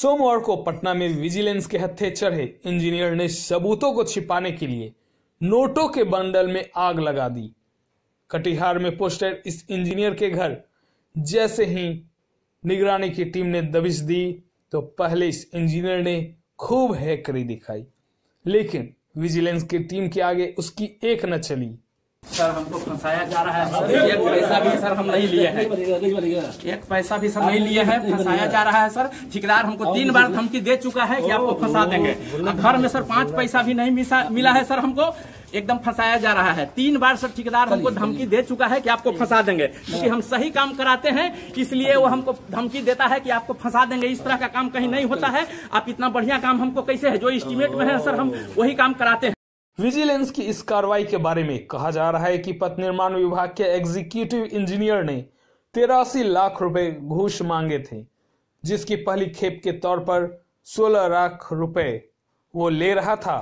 सोमवार को पटना में विजिलेंस के हत्थे चढ़े इंजीनियर ने सबूतों को छिपाने के लिए नोटों के बंडल में आग लगा दी कटिहार में पोस्टर इस इंजीनियर के घर जैसे ही निगरानी की टीम ने दबिश दी तो पहले इस इंजीनियर ने खूब हैकरी दिखाई लेकिन विजिलेंस की टीम के आगे उसकी एक न चली सर हमको फंसाया जा रहा है एक पैसा भी सर हम नहीं लिए हैं एक पैसा भी सर नहीं लिए हैं फंसाया जा रहा है सर ठेकेदार हमको तीन बार धमकी दे चुका है कि आपको फंसा देंगे घर में सर पांच पैसा भी नहीं मिला है सर हमको एकदम फंसाया जा रहा है तीन बार सर ठेकेदार हमको धमकी दे चुका है कि आपको फंसा देंगे क्योंकि हम सही काम कराते हैं इसलिए वो हमको धमकी देता है कि आपको फंसा देंगे इस तरह का काम कहीं नहीं होता है आप इतना बढ़िया काम हमको कैसे है जो इस्टीमेट में है सर हम वही काम कराते हैं विजिलेंस की इस कार्रवाई के बारे में कहा जा रहा है कि पथ निर्माण विभाग के एग्जीक्यूटिव इंजीनियर ने तेरासी लाख रुपए घूस मांगे थे जिसकी पहली खेप के तौर पर सोलह लाख रुपए वो ले रहा था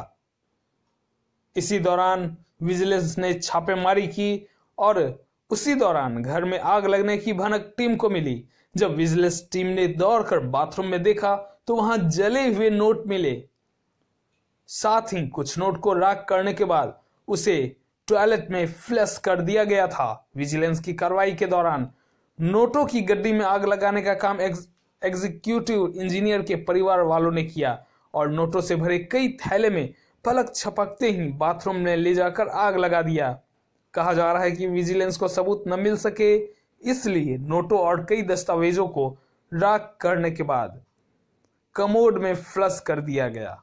इसी दौरान विजिलेंस ने छापेमारी की और उसी दौरान घर में आग लगने की भनक टीम को मिली जब विजिलेंस टीम ने दौड़कर बाथरूम में देखा तो वहां जले हुए नोट मिले साथ ही कुछ नोट को राख करने के बाद उसे टॉयलेट में फ्लैश कर दिया गया था विजिलेंस की कार्रवाई के दौरान नोटों की गड्डी में आग लगाने का काम एग्जीक्यूटिव इंजीनियर के परिवार वालों ने किया और नोटों से भरे कई थैले में पलक छपकते ही बाथरूम में ले जाकर आग लगा दिया कहा जा रहा है कि विजिलेंस को सबूत न मिल सके इसलिए नोटों और कई दस्तावेजों को राख करने के बाद कमोड में फ्लश कर दिया गया